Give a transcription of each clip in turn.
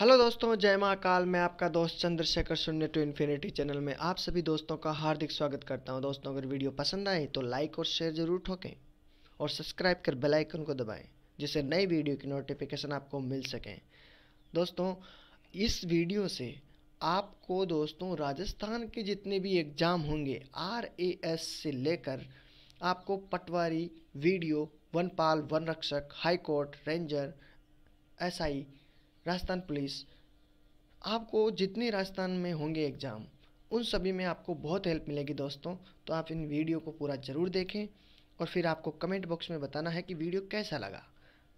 hello दोस्तों जय महाकाल मैं आपका दोस्त चंद्रशेखर शून्य टू इन्फिनिटी चैनल में आप सभी दोस्तों का हार्दिक स्वागत करता हूं दोस्तों अगर वीडियो पसंद आए तो लाइक और शेयर जरूर ठोकें और सब्सक्राइब कर बेल आइकन को दबाएं जिससे नई वीडियो की नोटिफिकेशन आपको मिल सकें दोस्तों इस वीडियो से आपको दोस्तों राजस्थान के जितने भी एग्ज़ाम होंगे आर से लेकर आपको पटवारी वीडियो वन पाल वन रक्षक हाईकोर्ट रेंजर एस राजस्थान पुलिस आपको जितने राजस्थान में होंगे एग्ज़ाम उन सभी में आपको बहुत हेल्प मिलेगी दोस्तों तो आप इन वीडियो को पूरा ज़रूर देखें और फिर आपको कमेंट बॉक्स में बताना है कि वीडियो कैसा लगा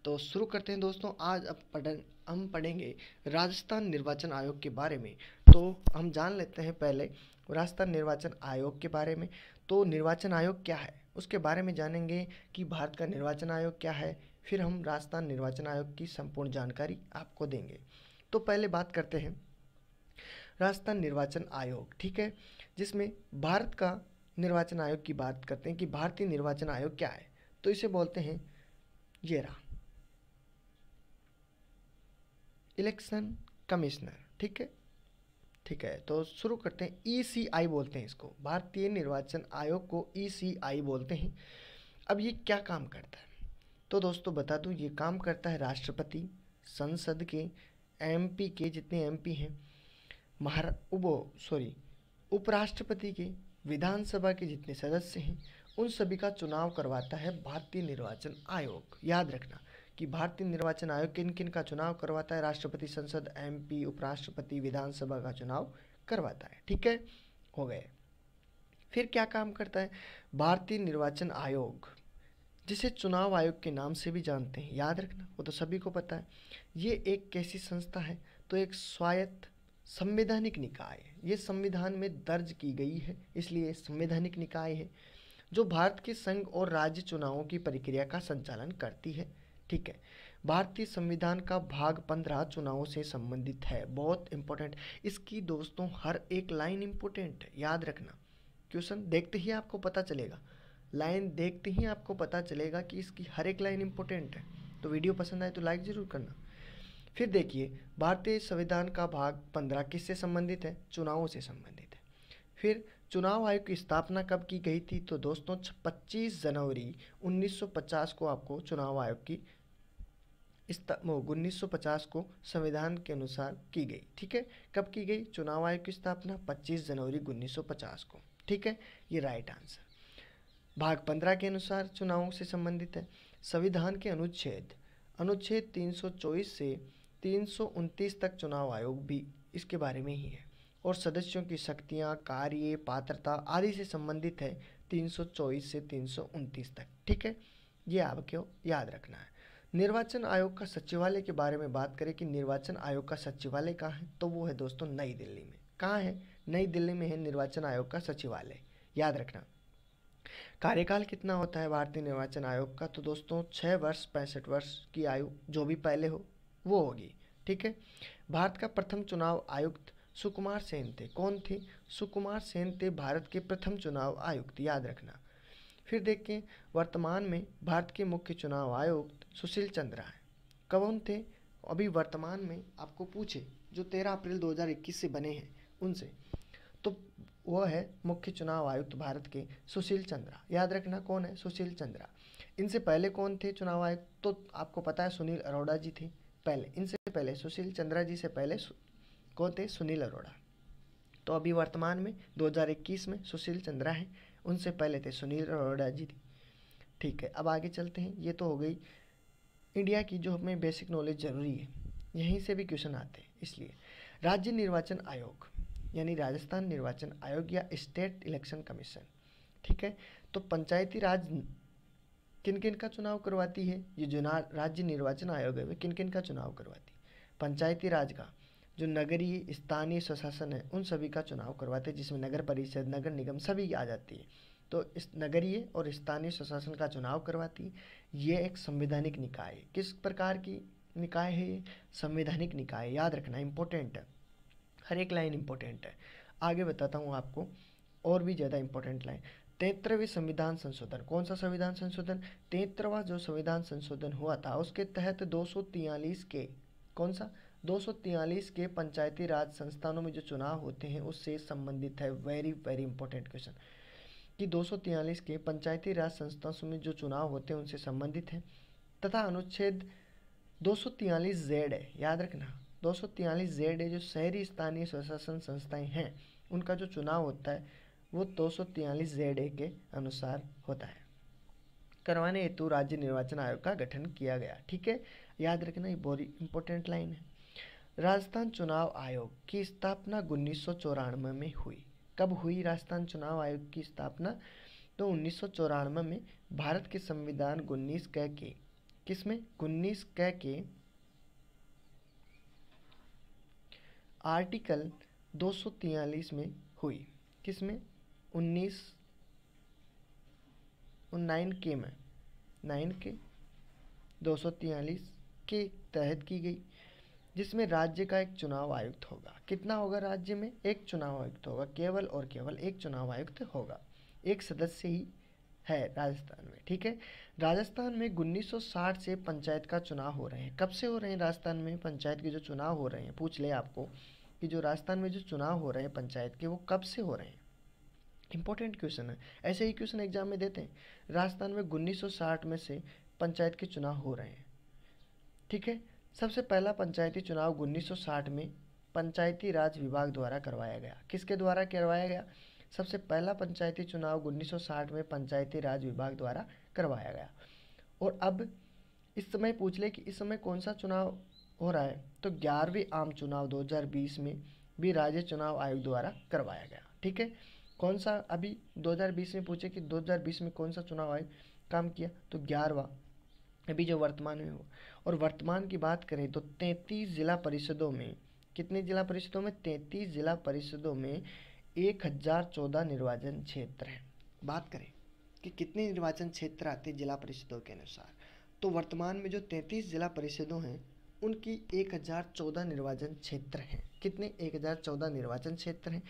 तो शुरू करते हैं दोस्तों आज अब पढ़ हम पढ़ेंगे राजस्थान निर्वाचन आयोग के बारे में तो हम जान लेते हैं पहले राजस्थान निर्वाचन आयोग के बारे में तो निर्वाचन आयोग क्या है उसके बारे में जानेंगे कि भारत का निर्वाचन आयोग क्या है फिर हम राजस्थान निर्वाचन आयोग की संपूर्ण जानकारी आपको देंगे तो पहले बात करते हैं राजस्थान निर्वाचन आयोग ठीक है जिसमें भारत का निर्वाचन आयोग की बात करते हैं कि भारतीय निर्वाचन आयोग क्या है तो इसे बोलते हैं येरा इलेक्शन कमिश्नर ठीक है ठीक है तो शुरू करते हैं ईसीआई बोलते हैं इसको भारतीय निर्वाचन आयोग को ईसीआई बोलते हैं अब ये क्या काम करता है तो दोस्तों बता दूँ ये काम करता है राष्ट्रपति संसद के एमपी के जितने एमपी हैं महारा वो सॉरी उपराष्ट्रपति के विधानसभा के जितने सदस्य हैं उन सभी का चुनाव करवाता है भारतीय निर्वाचन आयोग याद रखना कि भारतीय निर्वाचन आयोग किन किन का चुनाव करवाता है राष्ट्रपति संसद एमपी उपराष्ट्रपति विधानसभा का चुनाव करवाता है ठीक है हो गए फिर क्या काम करता है भारतीय निर्वाचन आयोग जिसे चुनाव आयोग के नाम से भी जानते हैं याद रखना वो तो सभी को पता है ये एक कैसी संस्था है तो एक स्वायत्त संवैधानिक निकाय है ये संविधान में दर्ज की गई है इसलिए संवैधानिक निकाय है जो भारत के संघ और राज्य चुनावों की प्रक्रिया का संचालन करती है ठीक है भारतीय संविधान का भाग पंद्रह चुनावों से संबंधित है बहुत इंपॉर्टेंट इसकी दोस्तों हर एक लाइन इंपॉर्टेंट है याद रखना क्वेश्चन देखते ही आपको पता चलेगा लाइन देखते ही आपको पता चलेगा कि इसकी हर एक लाइन इंपॉर्टेंट है तो वीडियो पसंद आए तो लाइक ज़रूर करना फिर देखिए भारतीय संविधान का भाग पंद्रह किससे संबंधित है चुनावों से संबंधित है फिर चुनाव आयोग की स्थापना कब की गई थी तो दोस्तों 25 जनवरी 1950 को आपको चुनाव आयोग की उन्नीस सौ को संविधान के अनुसार की गई ठीक है कब की गई चुनाव आयोग की स्थापना 25 जनवरी 1950 को ठीक है ये राइट आंसर भाग पंद्रह के अनुसार चुनावों से संबंधित है संविधान के अनुच्छेद अनुच्छेद 324 से तीन तक चुनाव आयोग भी इसके बारे में ही है और सदस्यों की शक्तियाँ कार्य पात्रता आदि से संबंधित है 324 से तीन तक ठीक है ये आपको याद रखना है निर्वाचन आयोग का सचिवालय के बारे में बात करें कि निर्वाचन आयोग का सचिवालय कहाँ है तो वो है दोस्तों नई दिल्ली में कहाँ है नई दिल्ली में है निर्वाचन आयोग का सचिवालय याद रखना कार्यकाल कितना होता है भारतीय निर्वाचन आयोग का तो दोस्तों छः वर्ष पैंसठ वर्ष की आयु जो भी पहले हो वो होगी ठीक है भारत का प्रथम चुनाव आयुक्त सुकुमार सेन थे कौन थे सुकुमार सेन थे भारत के प्रथम चुनाव आयुक्त याद रखना फिर देखें वर्तमान में भारत के मुख्य चुनाव आयुक्त सुशील चंद्रा हैं कौन थे अभी वर्तमान में आपको पूछे जो 13 अप्रैल 2021 से बने हैं उनसे वह है मुख्य चुनाव आयुक्त भारत के सुशील चंद्रा याद रखना कौन है सुशील चंद्रा इनसे पहले कौन थे चुनाव आयुक्त तो आपको पता है सुनील अरोड़ा जी थे पहले इनसे पहले सुशील चंद्रा जी से पहले कौन थे सुनील अरोड़ा तो अभी वर्तमान में 2021 में सुशील चंद्रा हैं उनसे पहले थे सुनील अरोड़ा जी थे ठीक है अब आगे चलते हैं ये तो हो गई इंडिया की जो हमें बेसिक नॉलेज ज़रूरी है यहीं से भी क्वेश्चन आते हैं इसलिए राज्य निर्वाचन आयोग यानी राजस्थान निर्वाचन आयोग या स्टेट इलेक्शन कमीशन ठीक है तो पंचायती राज किन किन का चुनाव करवाती है ये जो राज्य निर्वाचन आयोग है वे किन किन का चुनाव करवाती है पंचायती राज का जो नगरीय स्थानीय स्वशासन है उन सभी का चुनाव करवाते हैं जिसमें नगर परिषद नगर निगम सभी आ जाती है तो इस नगरीय और स्थानीय स्वशासन का चुनाव करवाती ये एक संवैधानिक निकाय है किस प्रकार की निकाय है ये संवैधानिक निकाय याद रखना इम्पोर्टेंट है हर एक लाइन इंपॉर्टेंट है आगे बताता हूँ आपको और भी ज़्यादा इंपॉर्टेंट लाइन तैतरवें संविधान संशोधन कौन सा संविधान संशोधन तैतरवा जो संविधान संशोधन हुआ था उसके तहत दो के कौन सा दो के पंचायती राज संस्थानों में जो चुनाव होते हैं उससे संबंधित है वेरी वेरी इंपॉर्टेंट क्वेश्चन कि दो के पंचायती राज संस्थानों में जो चुनाव होते हैं उनसे संबंधित है तथा अनुच्छेद 243 जेड है याद रखना दो सौ तियालीस जेड है जो शहरी स्थानीय स्वशासन संस्थाएं हैं उनका जो चुनाव होता है वो दो सौ तियालीस जेड ए के अनुसार होता है करवाने हेतु राज्य निर्वाचन आयोग का गठन किया गया ठीक है याद रखना ये बहुत इंपॉर्टेंट लाइन है राजस्थान चुनाव आयोग की स्थापना उन्नीस में हुई कब हुई राजस्थान चुनाव आयोग की स्थापना तो उन्नीस में भारत के संविधान उन्नीस कह के किसमें उन्नीस कह के आर्टिकल 243 में हुई किस में उन्नीस नाइन के में नाइन के दो के तहत की गई जिसमें राज्य का एक चुनाव आयुक्त होगा कितना होगा राज्य में एक चुनाव आयुक्त होगा केवल और केवल एक चुनाव आयुक्त होगा एक सदस्य ही है राजस्थान में ठीक है राजस्थान में 1960 से पंचायत का चुनाव हो रहे हैं कब से हो रहे हैं राजस्थान में पंचायत के जो चुनाव हो रहे हैं पूछ ले आपको कि जो राजस्थान में जो चुनाव हो रहे हैं पंचायत के वो कब से हो रहे हैं इंपॉर्टेंट क्वेश्चन है ऐसे ही क्वेश्चन एग्जाम में देते हैं राजस्थान में उन्नीस में से पंचायत के चुनाव हो रहे हैं ठीक है सबसे पहला पंचायती चुनाव उन्नीस में पंचायती राज विभाग द्वारा करवाया गया किसके द्वारा करवाया गया सबसे पहला पंचायती चुनाव 1960 में पंचायती राज विभाग द्वारा करवाया गया और अब इस समय पूछ ले कि इस समय कौन सा चुनाव हो रहा है तो ग्यारहवीं आम चुनाव 2020 में भी राज्य चुनाव आयोग द्वारा करवाया गया ठीक है कौन सा अभी 2020 में पूछे कि 2020 में कौन सा चुनाव आयोग काम किया तो ग्यारहवा अभी जो वर्तमान में हो और वर्तमान की बात करें तो तैंतीस जिला परिषदों में कितने जिला परिषदों में तैंतीस जिला परिषदों में एक हज़ार चौदह निर्वाचन क्षेत्र हैं बात करें कि कितने निर्वाचन क्षेत्र आते हैं जिला परिषदों के अनुसार तो वर्तमान में जो तैंतीस जिला परिषदों हैं उनकी 1014 निर्वाचन क्षेत्र हैं कितने 1014 निर्वाचन क्षेत्र हैं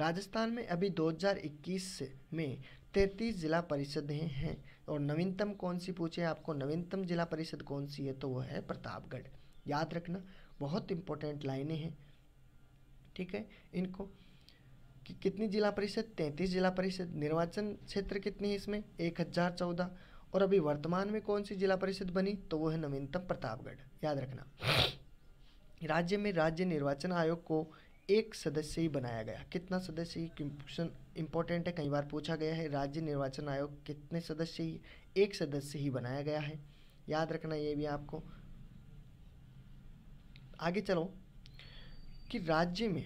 राजस्थान में अभी 2021 में 33 जिला परिषदें हैं और नवीनतम कौन सी पूछे आपको नवीनतम जिला परिषद कौन सी है तो वो है प्रतापगढ़ याद रखना बहुत इंपॉर्टेंट लाइनें हैं ठीक है इनको कि कितनी जिला परिषद तैंतीस जिला परिषद निर्वाचन क्षेत्र कितने हैं इसमें एक हज़ार चौदह और अभी वर्तमान में कौन सी जिला परिषद बनी तो वो है नवीनतम प्रतापगढ़ याद रखना राज्य में राज्य निर्वाचन आयोग को एक सदस्य ही बनाया गया कितना सदस्य ही क्वेश्चन इंपॉर्टेंट है कई बार पूछा गया है राज्य निर्वाचन आयोग कितने सदस्य ही एक सदस्य ही बनाया गया है याद रखना ये भी आपको आगे चलो कि राज्य में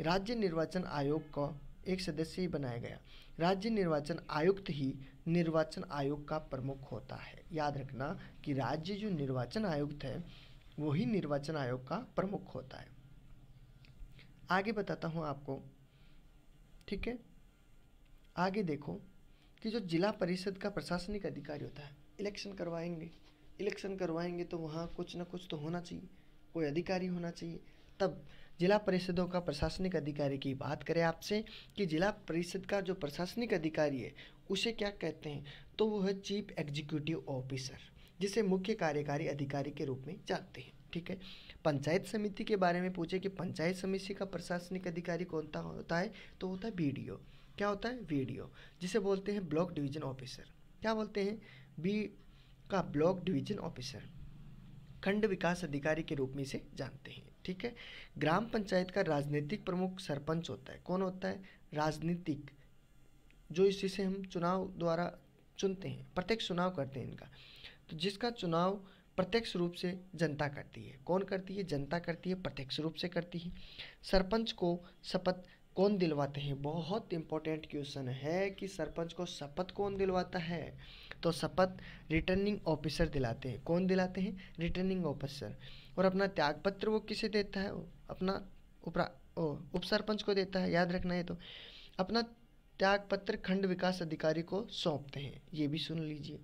राज्य निर्वाचन आयोग का एक सदस्य ही बनाया गया राज्य निर्वाचन आयुक्त ही निर्वाचन आयोग का प्रमुख होता है याद रखना कि राज्य जो निर्वाचन आयुक्त है वही निर्वाचन आयोग का प्रमुख होता है आगे बताता हूँ आपको ठीक है आगे देखो कि जो जिला परिषद का प्रशासनिक अधिकारी होता है इलेक्शन करवाएंगे इलेक्शन करवाएंगे तो वहाँ कुछ ना कुछ तो होना चाहिए कोई अधिकारी होना चाहिए तब जिला परिषदों का प्रशासनिक अधिकारी की बात करें आपसे कि जिला परिषद का जो प्रशासनिक अधिकारी है उसे क्या कहते हैं तो वो है चीफ एग्जीक्यूटिव ऑफिसर जिसे मुख्य कार्यकारी अधिकारी के रूप में जानते हैं ठीक है पंचायत समिति के बारे में पूछे कि पंचायत समिति का प्रशासनिक अधिकारी कौन सा होता है तो होता है बी क्या होता है बी जिसे बोलते हैं ब्लॉक डिवीजन ऑफिसर क्या बोलते हैं बी का ब्लॉक डिवीजन ऑफिसर खंड विकास अधिकारी के रूप में इसे जानते हैं ठीक है ग्राम पंचायत का राजनीतिक प्रमुख सरपंच होता है कौन होता है राजनीतिक जो इसी से हम चुनाव द्वारा चुनते हैं प्रत्यक्ष चुनाव करते हैं इनका तो जिसका चुनाव प्रत्यक्ष रूप से जनता करती है कौन करती है जनता करती है प्रत्यक्ष रूप से करती है सरपंच को शपथ कौन दिलवाते हैं बहुत इंपॉर्टेंट क्वेश्चन है कि सरपंच को शपथ कौन दिलवाता है तो शपथ रिटर्निंग ऑफिसर दिलाते हैं कौन दिलाते हैं रिटर्निंग ऑफिसर और अपना त्यागपत्र वो किसे देता है अपना उपरा ओ उप सरपंच को देता है याद रखना है तो अपना त्यागपत्र खंड विकास अधिकारी को सौंपते हैं ये भी सुन लीजिए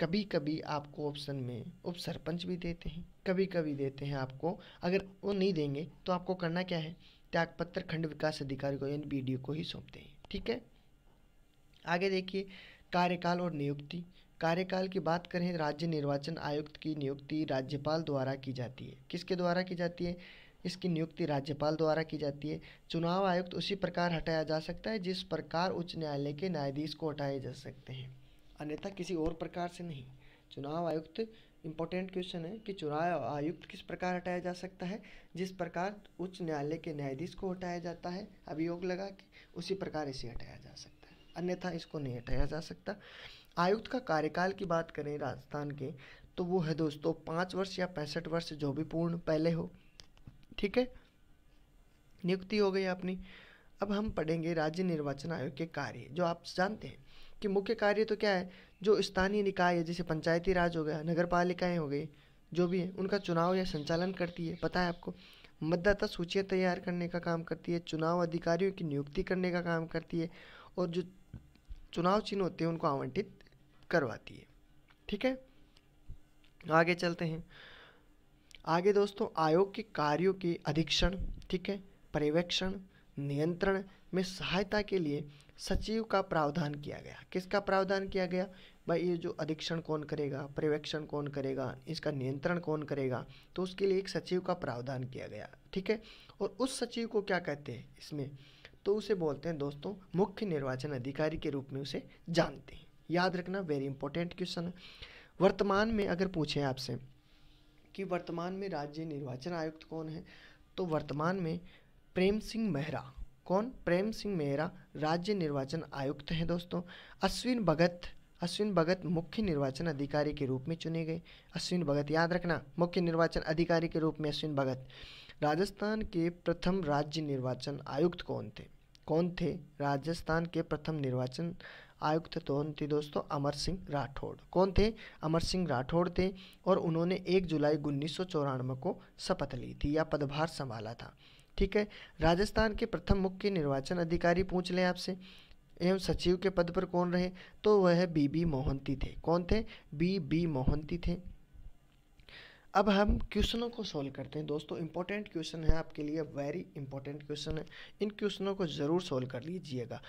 कभी कभी आपको ऑप्शन में उप सरपंच भी देते हैं कभी कभी देते हैं आपको अगर वो नहीं देंगे तो आपको करना क्या है त्यागपत्र खंड विकास अधिकारी को यानी बी को ही सौंपते हैं ठीक है आगे देखिए कार्यकाल और नियुक्ति कार्यकाल की बात करें राज्य निर्वाचन आयुक्त की नियुक्ति राज्यपाल द्वारा की जाती है किसके द्वारा की जाती है इसकी नियुक्ति राज्यपाल द्वारा की जाती है चुनाव आयुक्त उसी प्रकार हटाया जा सकता है जिस प्रकार उच्च न्यायालय के न्यायाधीश को हटाए जा सकते हैं अन्यथा किसी और प्रकार से नहीं चुनाव आयुक्त इम्पोर्टेंट क्वेश्चन है कि चुनाव आयुक्त किस प्रकार हटाया जा सकता है जिस प्रकार उच्च न्यायालय के न्यायाधीश को हटाया जाता है अभियोग लगा कि उसी प्रकार इसे हटाया जा सकता है अन्यथा इसको नहीं हटाया जा सकता आयुक्त का कार्यकाल की बात करें राजस्थान के तो वो है दोस्तों पाँच वर्ष या पैंसठ वर्ष जो भी पूर्ण पहले हो ठीक है नियुक्ति हो गई अपनी अब हम पढ़ेंगे राज्य निर्वाचन आयोग के कार्य जो आप जानते हैं कि मुख्य कार्य तो क्या है जो स्थानीय निकाय है जैसे पंचायती राज हो गया नगर पालिकाएँ हो गई जो भी है उनका चुनाव या संचालन करती है पता है आपको मतदाता सूचियाँ तैयार करने का काम करती है चुनाव अधिकारियों की नियुक्ति करने का काम करती है और जो चुनाव चिन्ह होते हैं उनको आवंटित करवाती है ठीक है आगे चलते हैं आगे दोस्तों आयोग के कार्यों के अधीक्षण ठीक है पर्यवेक्षण नियंत्रण में सहायता के लिए सचिव का प्रावधान किया गया किसका प्रावधान किया गया भाई ये जो अधीक्षण कौन करेगा पर्यवेक्षण कौन करेगा इसका नियंत्रण कौन करेगा तो उसके लिए एक सचिव का प्रावधान किया गया ठीक है और उस सचिव को क्या कहते हैं इसमें तो उसे बोलते हैं दोस्तों मुख्य निर्वाचन अधिकारी के रूप में उसे जानते हैं याद रखना वेरी इंपॉर्टेंट क्वेश्चन है वर्तमान में अगर पूछें आपसे कि वर्तमान में राज्य निर्वाचन आयुक्त कौन है तो वर्तमान में प्रेम सिंह मेहरा कौन प्रेम सिंह मेहरा राज्य निर्वाचन आयुक्त हैं दोस्तों अश्विन भगत अश्विन भगत मुख्य निर्वाचन अधिकारी के रूप में चुने गए अश्विन भगत याद रखना मुख्य निर्वाचन अधिकारी के रूप में अश्विन भगत राजस्थान के प्रथम राज्य निर्वाचन आयुक्त कौन थे कौन थे राजस्थान के प्रथम निर्वाचन आयुक्त तो कौन थे दोस्तों अमर सिंह राठौड़ कौन थे अमर सिंह राठौड़ थे और उन्होंने 1 जुलाई उन्नीस को शपथ ली थी या पदभार संभाला था ठीक है राजस्थान के प्रथम मुख्य निर्वाचन अधिकारी पूछ लें आपसे एवं सचिव के पद पर कौन रहे तो वह बी बी मोहंती थे कौन थे बी बी मोहंती थे अब हम क्वेश्चनों को सॉल्व करते हैं दोस्तों इंपॉर्टेंट क्वेश्चन है आपके लिए वेरी इंपॉर्टेंट क्वेश्चन है इन क्वेश्चनों को जरूर सॉल्व कर लीजिएगा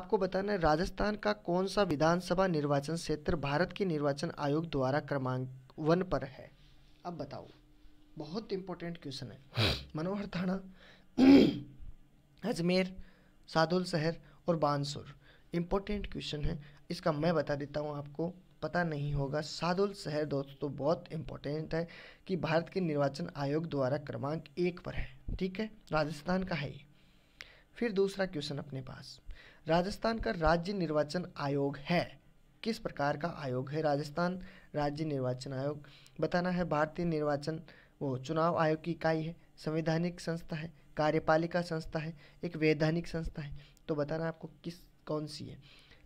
आपको बताना है राजस्थान का कौन सा विधानसभा निर्वाचन क्षेत्र भारत के निर्वाचन आयोग द्वारा क्रमांक वन पर है अब बताओ बहुत इंपॉर्टेंट क्वेश्चन है मनोहर थाना अजमेर साधुल शहर और बानसुर इम्पोर्टेंट क्वेश्चन है इसका मैं बता देता हूँ आपको पता नहीं होगा शादुल शहर दोस्तों तो बहुत इंपॉर्टेंट है कि भारत के निर्वाचन आयोग द्वारा क्रमांक एक पर है ठीक है राजस्थान का है फिर दूसरा क्वेश्चन अपने पास राजस्थान का राज्य निर्वाचन आयोग है किस प्रकार का आयोग है राजस्थान राज्य निर्वाचन आयोग बताना है भारतीय निर्वाचन वो चुनाव आयोग की इकाई है संवैधानिक संस्था है कार्यपालिका संस्था है एक वैधानिक संस्था है तो बताना आपको किस कौन सी है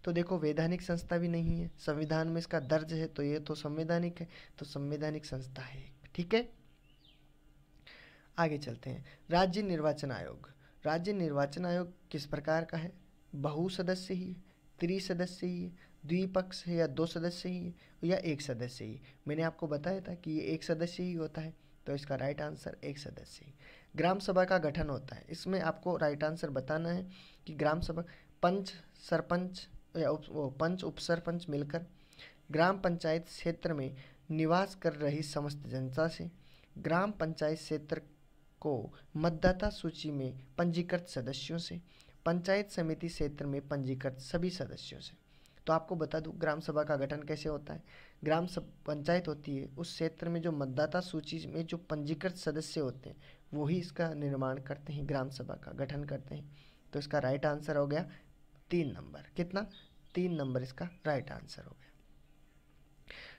तो देखो वैधानिक संस्था भी नहीं है संविधान में इसका दर्ज है तो ये तो संवैधानिक है तो संवैधानिक संस्था है ठीक है आगे चलते हैं राज्य निर्वाचन आयोग राज्य निर्वाचन आयोग किस प्रकार का है बहु सदस्य ही त्रिसदस्य ही द्विपक्ष है या दो सदस्य ही या एक सदस्य ही मैंने आपको बताया था कि ये एक सदस्य ही होता है तो इसका राइट आंसर एक सदस्य ही ग्राम सभा का गठन होता है इसमें आपको राइट आंसर बताना है कि ग्राम सभा पंच सरपंच या उप, वो पंच उप सरपंच मिलकर ग्राम पंचायत क्षेत्र में निवास कर रही समस्त जनता से ग्राम पंचायत क्षेत्र को मतदाता सूची में पंजीकृत सदस्यों से पंचायत समिति क्षेत्र में पंजीकृत सभी सदस्यों से तो आपको बता दूं ग्राम सभा का गठन कैसे होता है ग्राम सब पंचायत होती है उस क्षेत्र में जो मतदाता सूची में जो पंजीकृत सदस्य होते हैं वही इसका निर्माण करते हैं ग्राम सभा का गठन करते हैं तो इसका राइट आंसर हो गया तीन नंबर कितना तीन नंबर इसका राइट आंसर हो गया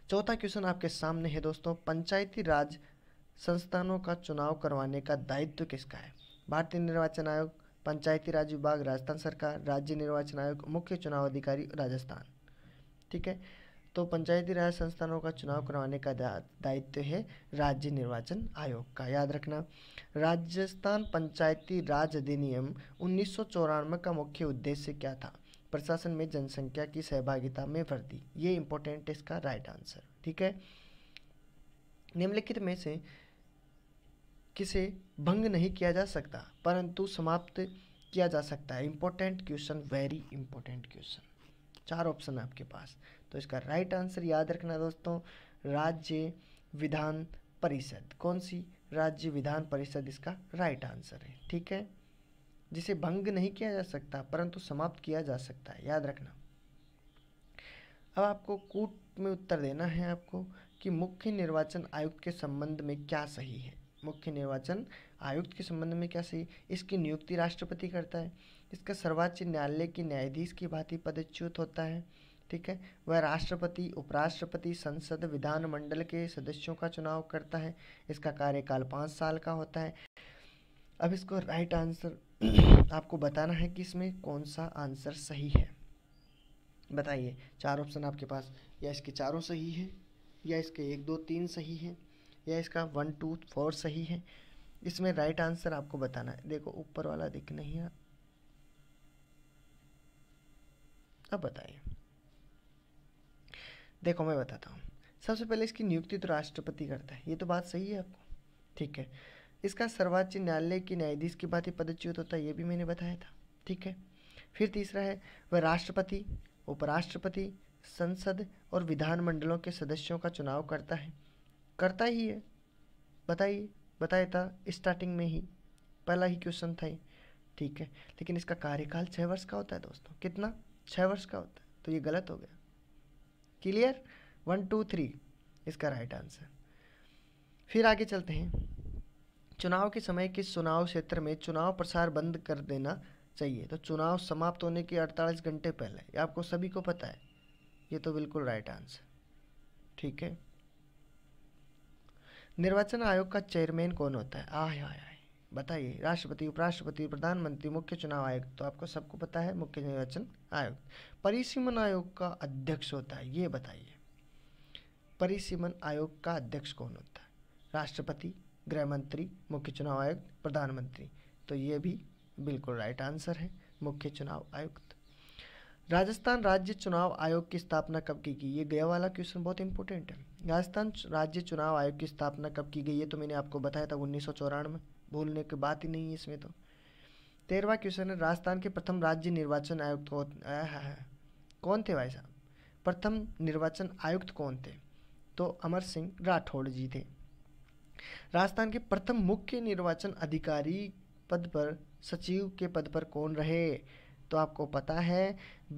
चौथा क्वेश्चन आपके सामने है दोस्तों पंचायती राज संस्थानों का चुनाव करवाने का दायित्व किसका है भारतीय निर्वाचन आयोग पंचायती राज विभाग राजस्थान सरकार राज्य निर्वाचन आयोग मुख्य चुनाव अधिकारी राजस्थान ठीक है तो पंचायती राज संस्थानों का चुनाव करवाने का दायित्व है राज्य निर्वाचन आयोग का याद रखना राजस्थान पंचायती राज अधिनियम उन्नीस का मुख्य उद्देश्य क्या था प्रशासन में जनसंख्या की सहभागिता में वृद्धि ये इंपॉर्टेंट इसका राइट आंसर ठीक है निम्नलिखित में से किसे भंग नहीं किया जा सकता परंतु समाप्त किया जा सकता है important question very important question चार ऑप्शन है आपके पास तो इसका राइट आंसर याद रखना दोस्तों राज्य विधान परिषद कौन सी राज्य विधान परिषद इसका राइट आंसर है ठीक है जिसे भंग नहीं किया जा सकता परंतु समाप्त किया जा सकता है याद रखना अब आपको कूट में उत्तर देना है आपको कि मुख्य निर्वाचन आयुक्त के संबंध में क्या सही है मुख्य निर्वाचन आयुक्त के संबंध में क्या सही इसकी नियुक्ति राष्ट्रपति करता है इसका सर्वोच्च न्यायालय के न्यायाधीश की भांति पदच्युत होता है ठीक है वह राष्ट्रपति उपराष्ट्रपति संसद विधानमंडल के सदस्यों का चुनाव करता है इसका कार्यकाल पाँच साल का होता है अब इसको राइट आंसर आपको बताना है कि इसमें कौन सा आंसर सही है बताइए चार ऑप्शन आपके पास या इसके चारों सही है या इसके एक दो तीन सही है या इसका वन टू फोर सही है इसमें राइट आंसर आपको बताना है देखो ऊपर वाला दिख नहीं रहा इसका बताइए देखो मैं बताता हूँ सबसे पहले इसकी नियुक्ति तो राष्ट्रपति करता है ये तो बात सही है आपको ठीक है इसका सर्वोच्च न्यायालय की न्यायाधीश की बात ही पदच्युत होता है ये भी मैंने बताया था ठीक है फिर तीसरा है वह राष्ट्रपति उपराष्ट्रपति संसद और विधानमंडलों के सदस्यों का चुनाव करता है करता ही है बताइए बताया था स्टार्टिंग में ही पहला ही क्वेश्चन था ये ठीक है लेकिन इसका कार्यकाल छः वर्ष का होता है दोस्तों कितना छः वर्ष का होता है तो ये गलत हो गया क्लियर वन टू थ्री इसका राइट आंसर फिर आगे चलते हैं चुनाव के समय किस चुनाव क्षेत्र में चुनाव प्रसार बंद कर देना चाहिए तो चुनाव समाप्त होने के 48 घंटे पहले ये आपको सभी को पता है ये तो बिल्कुल राइट आंसर ठीक है निर्वाचन आयोग का चेयरमैन कौन होता है आय आय आय बताइए राष्ट्रपति उपराष्ट्रपति प्रधानमंत्री मुख्य चुनाव आयुक्त तो आपको सबको पता है मुख्य निर्वाचन आयुक्त परिसीमन आयोग का अध्यक्ष होता है ये बताइए परिसीमन आयोग का अध्यक्ष कौन होता है राष्ट्रपति गृह मंत्री मुख्य चुनाव आयुक्त प्रधानमंत्री तो ये भी बिल्कुल राइट आंसर है मुख्य चुनाव आयुक्त राजस्थान राज्य चुनाव आयोग की स्थापना कब की गई ये गया वाला क्वेश्चन बहुत इंपॉर्टेंट है राजस्थान राज्य चुनाव आयोग की स्थापना कब की गई ये तो मैंने आपको बताया था उन्नीस में भूलने की बात ही नहीं है इसमें तो तेरहवा क्वेश्चन है राजस्थान के प्रथम राज्य निर्वाचन आयुक्त को कौन थे भाई साहब प्रथम निर्वाचन आयुक्त कौन थे तो अमर सिंह राठौड़ जी थे राजस्थान के प्रथम मुख्य निर्वाचन अधिकारी पद पर सचिव के पद पर कौन रहे तो आपको पता है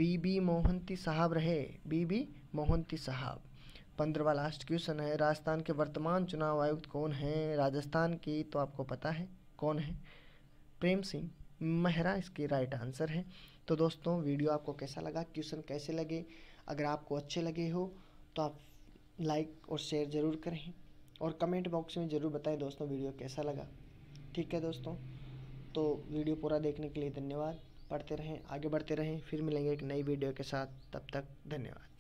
बीबी मोहंती साहब रहे बीबी मोहंती साहब पंद्रवा लास्ट क्वेश्चन है राजस्थान के वर्तमान चुनाव आयुक्त कौन हैं राजस्थान की तो आपको पता है कौन है प्रेम सिंह मेहरा इसकी राइट आंसर है तो दोस्तों वीडियो आपको कैसा लगा क्वेश्चन कैसे लगे अगर आपको अच्छे लगे हो तो आप लाइक और शेयर ज़रूर करें और कमेंट बॉक्स में ज़रूर बताएं दोस्तों वीडियो कैसा लगा ठीक है दोस्तों तो वीडियो पूरा देखने के लिए धन्यवाद पढ़ते रहें आगे बढ़ते रहें फिर मिलेंगे एक नई वीडियो के साथ तब तक धन्यवाद